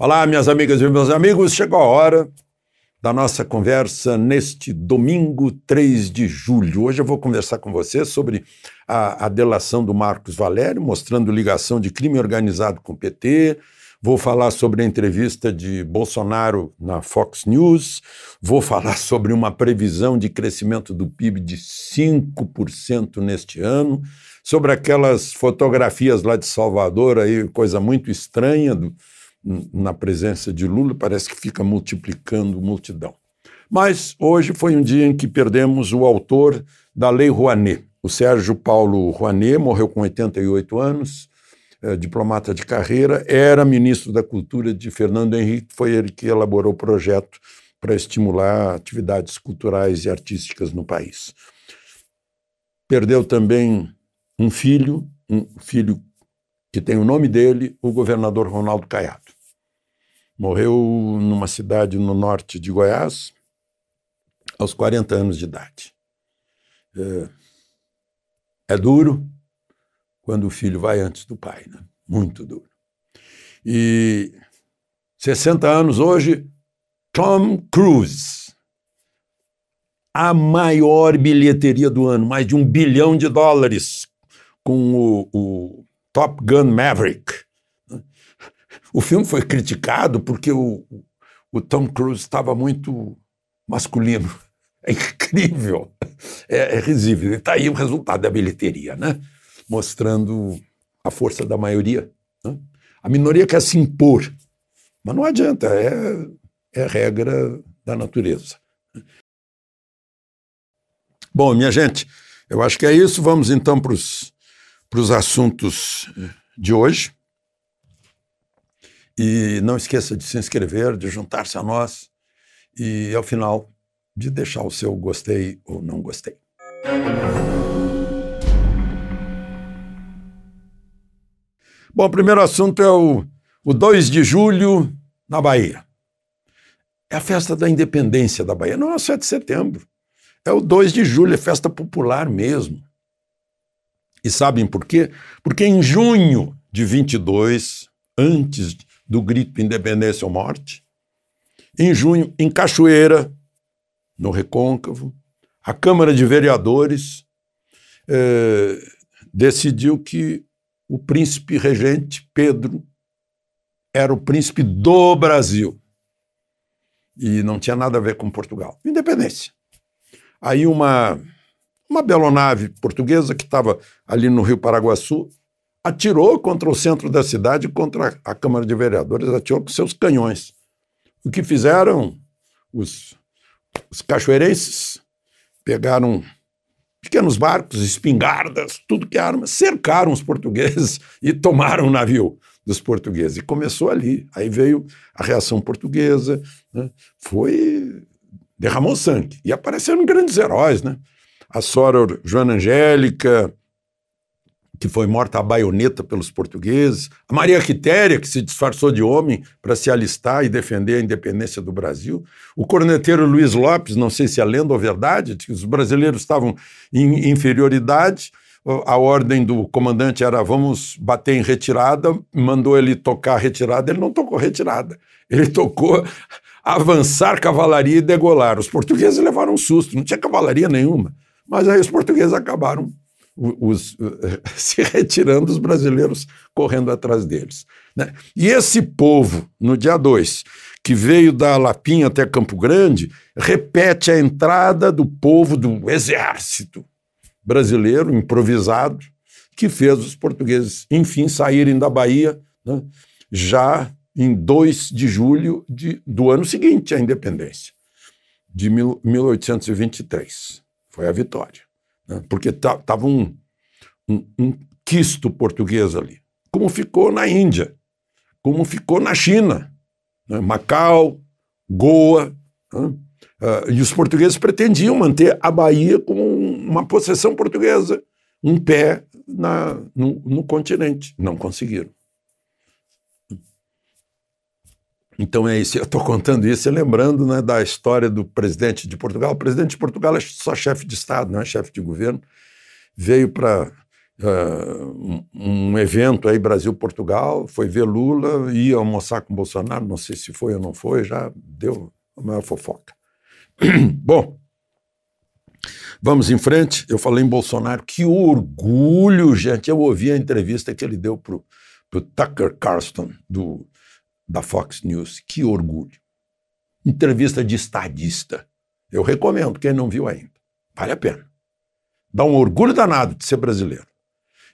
Olá, minhas amigas e meus amigos, chegou a hora da nossa conversa neste domingo 3 de julho. Hoje eu vou conversar com você sobre a, a delação do Marcos Valério, mostrando ligação de crime organizado com o PT, Vou falar sobre a entrevista de Bolsonaro na Fox News, vou falar sobre uma previsão de crescimento do PIB de 5% neste ano, sobre aquelas fotografias lá de Salvador, aí, coisa muito estranha, do, na presença de Lula, parece que fica multiplicando multidão. Mas hoje foi um dia em que perdemos o autor da Lei Rouanet. O Sérgio Paulo Rouanet morreu com 88 anos, eh, diplomata de carreira, era ministro da Cultura de Fernando Henrique, foi ele que elaborou o projeto para estimular atividades culturais e artísticas no país. Perdeu também um filho, um filho que tem o nome dele, o governador Ronaldo Caiado. Morreu numa cidade no norte de Goiás, aos 40 anos de idade. É, é duro quando o filho vai antes do pai, né? muito duro. E 60 anos hoje, Tom Cruise. A maior bilheteria do ano, mais de um bilhão de dólares, com o, o Top Gun Maverick. O filme foi criticado porque o, o Tom Cruise estava muito masculino. É incrível, é, é risível. E está aí o resultado da bilheteria, né? mostrando a força da maioria. Né? A minoria quer se impor, mas não adianta, é, é regra da natureza. Bom, minha gente, eu acho que é isso. Vamos então para os para os assuntos eh, de hoje. E não esqueça de se inscrever, de juntar-se a nós e, ao final, de deixar o seu gostei ou não gostei. Bom, o primeiro assunto é o, o 2 de julho na Bahia. É a festa da independência da Bahia. Não é o 7 de setembro. É o 2 de julho, é festa popular mesmo. E sabem por quê? Porque em junho de 22, antes do grito Independência ou Morte, em junho, em Cachoeira, no Recôncavo, a Câmara de Vereadores eh, decidiu que o príncipe regente Pedro era o príncipe do Brasil e não tinha nada a ver com Portugal. Independência. Aí uma uma belonave portuguesa que estava ali no Rio Paraguaçu atirou contra o centro da cidade, contra a Câmara de Vereadores, atirou com seus canhões. O que fizeram os, os cachoeirenses? Pegaram pequenos barcos, espingardas, tudo que é arma, cercaram os portugueses e tomaram o navio dos portugueses. E começou ali. Aí veio a reação portuguesa, né? foi derramou sangue. E apareceram grandes heróis, né? a Sora Joana Angélica, que foi morta a baioneta pelos portugueses, a Maria Quitéria, que se disfarçou de homem para se alistar e defender a independência do Brasil, o corneteiro Luiz Lopes, não sei se é lenda ou verdade, que os brasileiros estavam em inferioridade, a ordem do comandante era vamos bater em retirada, mandou ele tocar retirada, ele não tocou retirada, ele tocou avançar cavalaria e degolar. Os portugueses levaram um susto, não tinha cavalaria nenhuma. Mas aí os portugueses acabaram os, eh, se retirando, os brasileiros correndo atrás deles. Né? E esse povo, no dia 2, que veio da Lapinha até Campo Grande, repete a entrada do povo do exército brasileiro, improvisado, que fez os portugueses, enfim, saírem da Bahia né? já em 2 de julho de, do ano seguinte à independência, de mil, 1823 foi a vitória. Né? Porque estava um, um, um quisto português ali, como ficou na Índia, como ficou na China, né? Macau, Goa. Né? Uh, e os portugueses pretendiam manter a Bahia como uma possessão portuguesa, um pé na, no, no continente. Não conseguiram. Então é isso. Eu estou contando isso e lembrando né, da história do presidente de Portugal. O presidente de Portugal é só chefe de Estado, não é chefe de governo. Veio para uh, ah, um, um evento aí Brasil-Portugal, foi ver Lula, ia almoçar com Bolsonaro, não sei se foi ou não foi, já deu a maior fofoca. Bom, vamos em frente. Eu falei em Bolsonaro, que orgulho, gente. Eu ouvi a entrevista que ele deu para o Tucker Carlson, do da Fox News. Que orgulho. Entrevista de estadista. Eu recomendo, quem não viu ainda. Vale a pena. Dá um orgulho danado de ser brasileiro.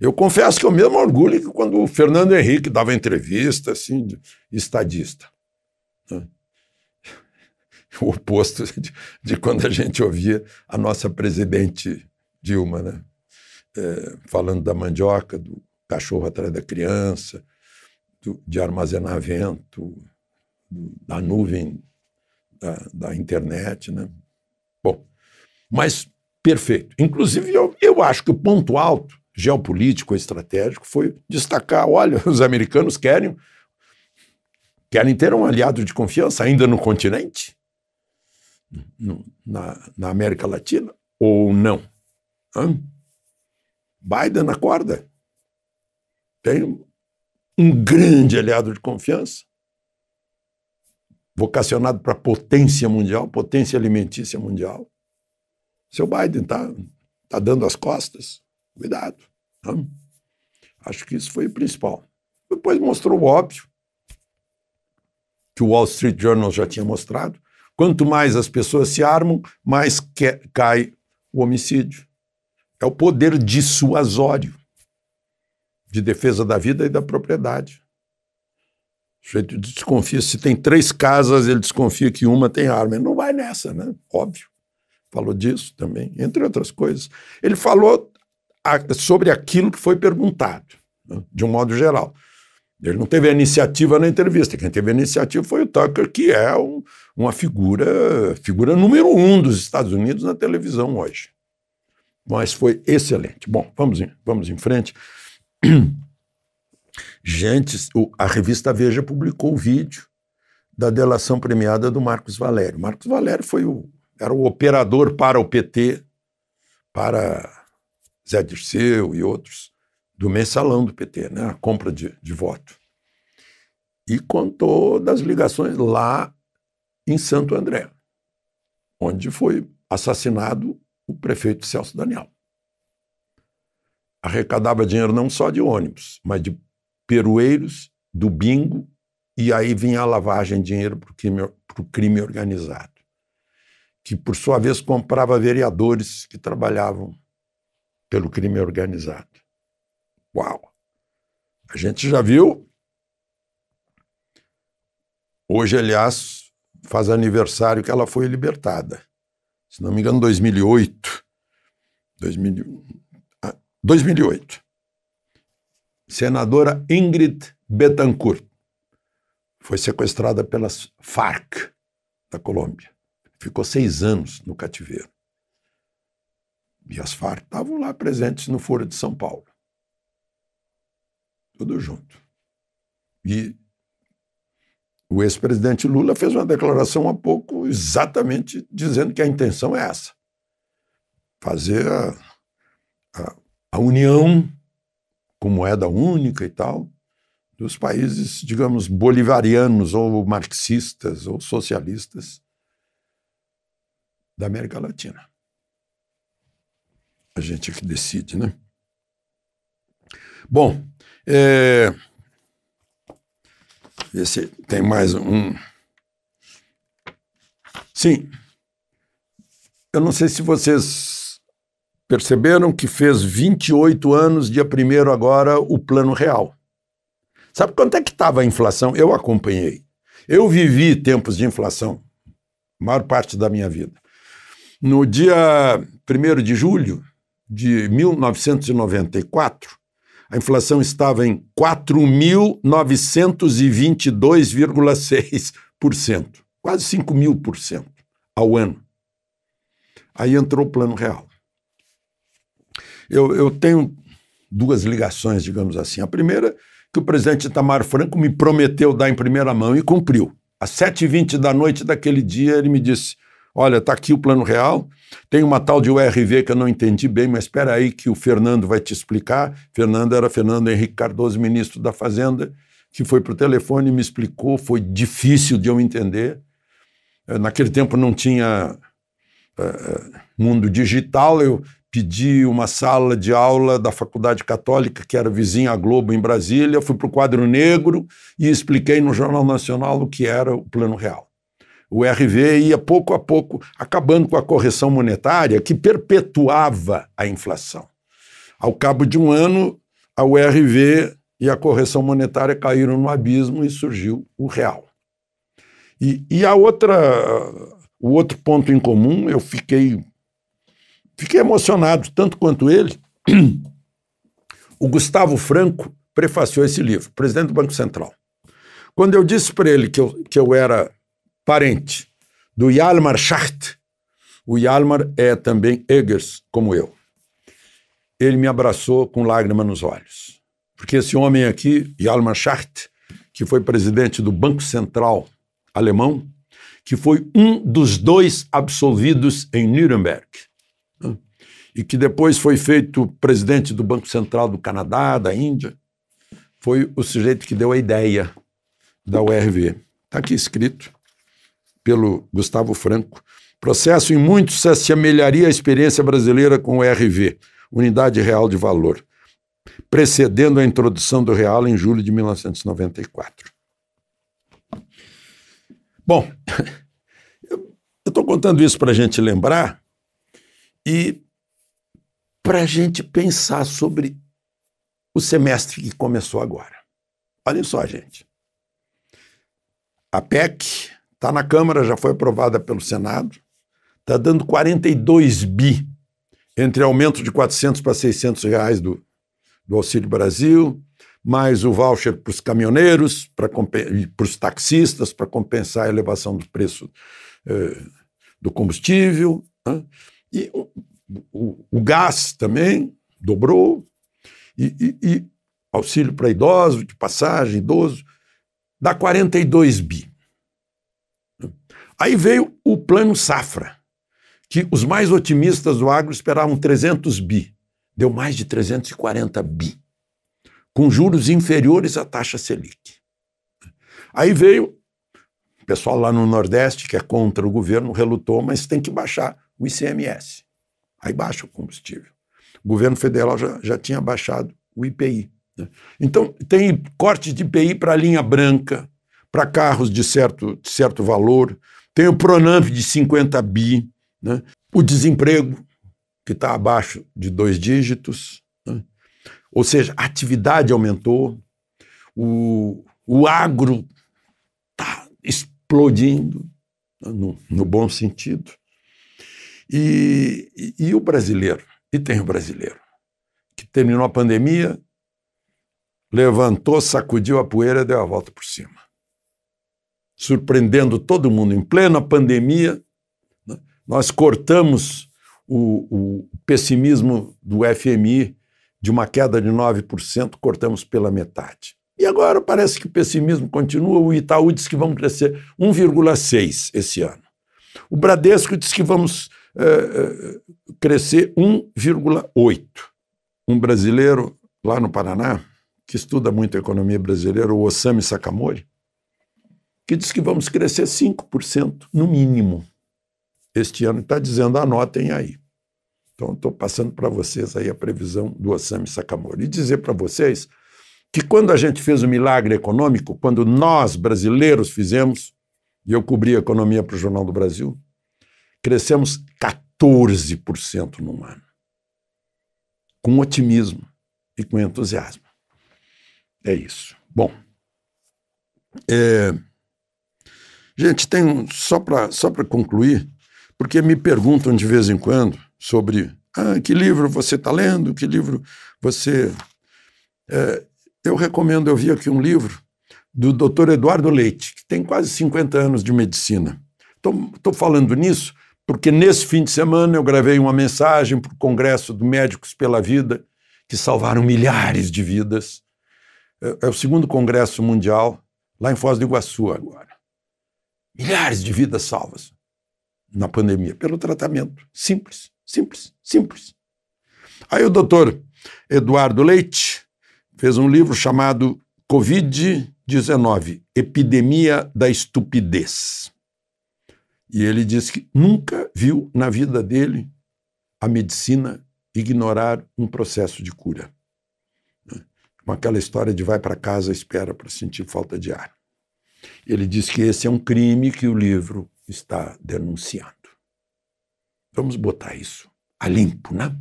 Eu confesso que eu mesmo orgulho que quando o Fernando Henrique dava entrevista, assim, de estadista. Né? O oposto de, de, quando a gente ouvia a nossa presidente Dilma, né? É, falando da mandioca, do cachorro atrás da criança, vento, de armazenar vento, da nuvem, da, da internet, né? Bom, mas perfeito. Inclusive, eu, eu acho que o ponto alto geopolítico estratégico foi destacar, olha, os americanos querem querem ter um aliado de confiança ainda no continente, no, na, na, América Latina, ou não? Hã? Biden acorda. Tem um grande aliado de confiança, vocacionado para potência mundial, potência alimentícia mundial. Seu Biden está tá dando as costas. Cuidado. Tá? Acho que isso foi o principal. Depois mostrou o óbvio, que o Wall Street Journal já tinha mostrado. Quanto mais as pessoas se armam, mais cai o homicídio. É o poder dissuasório de defesa da vida e da propriedade. O sujeito desconfia, se tem três casas, ele desconfia que uma tem arma. Ele não vai nessa, né? Óbvio. Falou disso também, entre outras coisas. Ele falou a, sobre aquilo que foi perguntado, né? de um modo geral. Ele não teve a iniciativa na entrevista. Quem teve a iniciativa foi o Tucker, que é um, uma figura, figura número um dos Estados Unidos na televisão hoje. Mas foi excelente. Bom, vamos em, vamos em frente. Gente, a revista Veja publicou o vídeo da delação premiada do Marcos Valério. Marcos Valério foi o, era o operador para o PT, para Zé Dirceu e outros, do mensalão do PT, né, a compra de, de voto. E contou das ligações lá em Santo André, onde foi assassinado o prefeito Celso Daniel arrecadava dinheiro não só de ônibus, mas de perueiros, do bingo, e aí vinha a lavagem de dinheiro para o crime, crime organizado, que por sua vez comprava vereadores que trabalhavam pelo crime organizado. Uau! A gente já viu. Hoje, aliás, faz aniversário que ela foi libertada. Se não me engano, 2008. 2000, 2008. Senadora Ingrid Betancourt foi sequestrada pelas Farc da Colômbia. Ficou seis anos no cativeiro. E as Farc estavam lá presentes no Foro de São Paulo. Tudo junto. E o ex-presidente Lula fez uma declaração há pouco exatamente dizendo que a intenção é essa: fazer a, a a união com moeda única e tal, dos países, digamos, bolivarianos ou marxistas ou socialistas da América Latina. A gente é que decide, né? Bom, é... esse tem mais um. Sim, eu não sei se vocês Perceberam que fez 28 anos, dia 1 agora, o Plano Real. Sabe quanto é que estava a inflação? Eu acompanhei. Eu vivi tempos de inflação, maior parte da minha vida. No dia 1 de julho de 1994, a inflação estava em 4.922,6%, quase 5 mil por cento ao ano. Aí entrou o Plano Real. Eu, eu tenho duas ligações, digamos assim. A primeira, que o presidente Itamar Franco me prometeu dar em primeira mão e cumpriu. Às 7h20 da noite daquele dia, ele me disse: Olha, está aqui o plano real, tem uma tal de URV que eu não entendi bem, mas espera aí que o Fernando vai te explicar. Fernando era Fernando Henrique Cardoso, ministro da Fazenda, que foi para o telefone e me explicou, foi difícil de eu entender. Eh, naquele tempo não tinha uh, mundo digital, eu pedi uma sala de aula da Faculdade Católica, que era vizinha à Globo em Brasília, fui para o Quadro Negro e expliquei no Jornal Nacional o que era o Plano Real. O RV ia pouco a pouco acabando com a correção monetária que perpetuava a inflação. Ao cabo de um ano, a URV e a correção monetária caíram no abismo e surgiu o real. E, e a outra, o outro ponto em comum, eu fiquei Fiquei emocionado, tanto quanto ele. O Gustavo Franco prefaciou esse livro, presidente do Banco Central. Quando eu disse para ele que eu, que eu era parente do Yalmar Schacht, o Yalmar é também Eggers, como eu. Ele me abraçou com lágrima nos olhos. Porque esse homem aqui, Yalmar Schacht, que foi presidente do Banco Central alemão, que foi um dos dois absolvidos em Nuremberg e que depois foi feito presidente do Banco Central do Canadá, da Índia, foi o sujeito que deu a ideia da URV. Está aqui escrito pelo Gustavo Franco. Processo em muito se assemelharia à experiência brasileira com o URV, Unidade Real de Valor, precedendo a introdução do real em julho de 1994. Bom, eu estou contando isso para a gente lembrar e para a gente pensar sobre o semestre que começou agora. Olhem só, gente. A PEC está na Câmara, já foi aprovada pelo Senado, está dando 42 bi entre aumento de 400 para 600 reais do, do Auxílio Brasil, mais o voucher para os caminhoneiros, para os taxistas, para compensar a elevação do preço eh, do combustível. Né? E o, o gás também dobrou. E, e, e auxílio para idoso, de passagem, idoso, dá 42 bi. Aí veio o plano safra, que os mais otimistas do agro esperavam 300 bi. Deu mais de 340 bi, com juros inferiores à taxa Selic. Aí veio o pessoal lá no Nordeste, que é contra o governo, relutou, mas tem que baixar o ICMS. Aí baixa o combustível. O governo federal já, já tinha baixado o IPI. Né? Então, tem corte de IPI para linha branca, para carros de certo, de certo valor, tem o Pronamp de 50 bi, né? o desemprego, que está abaixo de dois dígitos, né? ou seja, a atividade aumentou, o, o agro está explodindo, né? no, no bom sentido. E, e, e o brasileiro? E tem o brasileiro, que terminou a pandemia, levantou, sacudiu a poeira e deu a volta por cima. Surpreendendo todo mundo. Em plena pandemia, né, nós cortamos o, o pessimismo do FMI de uma queda de 9%, cortamos pela metade. E agora parece que o pessimismo continua. O Itaú diz que vamos crescer 1,6% esse ano. O Bradesco diz que vamos eh, eh, crescer 1,8. Um brasileiro lá no Paraná, que estuda muito a economia brasileira, o Osami Sakamori, que diz que vamos crescer 5% no mínimo este ano. Está dizendo, anotem aí. Então, estou passando para vocês aí a previsão do Osami Sakamori. E dizer para vocês que quando a gente fez o milagre econômico, quando nós, brasileiros, fizemos, e eu cobri a economia para o Jornal do Brasil, crescemos 14% num ano. Com otimismo e com entusiasmo. É isso. Bom, é, gente, tem um, só para só concluir, porque me perguntam de vez em quando sobre ah, que livro você está lendo, que livro você. É, eu recomendo, eu vi aqui um livro do Dr. Eduardo Leite, que tem quase 50 anos de medicina. Estou falando nisso porque nesse fim de semana eu gravei uma mensagem para o Congresso do Médicos pela Vida, que salvaram milhares de vidas. É, é o segundo Congresso Mundial, lá em Foz do Iguaçu agora. Milhares de vidas salvas na pandemia, pelo tratamento. Simples, simples, simples. Aí o doutor Eduardo Leite fez um livro chamado Covid-19, Epidemia da Estupidez. E ele disse que nunca viu na vida dele a medicina ignorar um processo de cura. Né? Com aquela história de vai para casa, espera para sentir falta de ar. Ele diz que esse é um crime que o livro está denunciando. Vamos botar isso a limpo, né?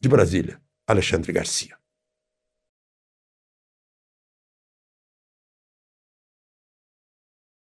De Brasília, Alexandre Garcia.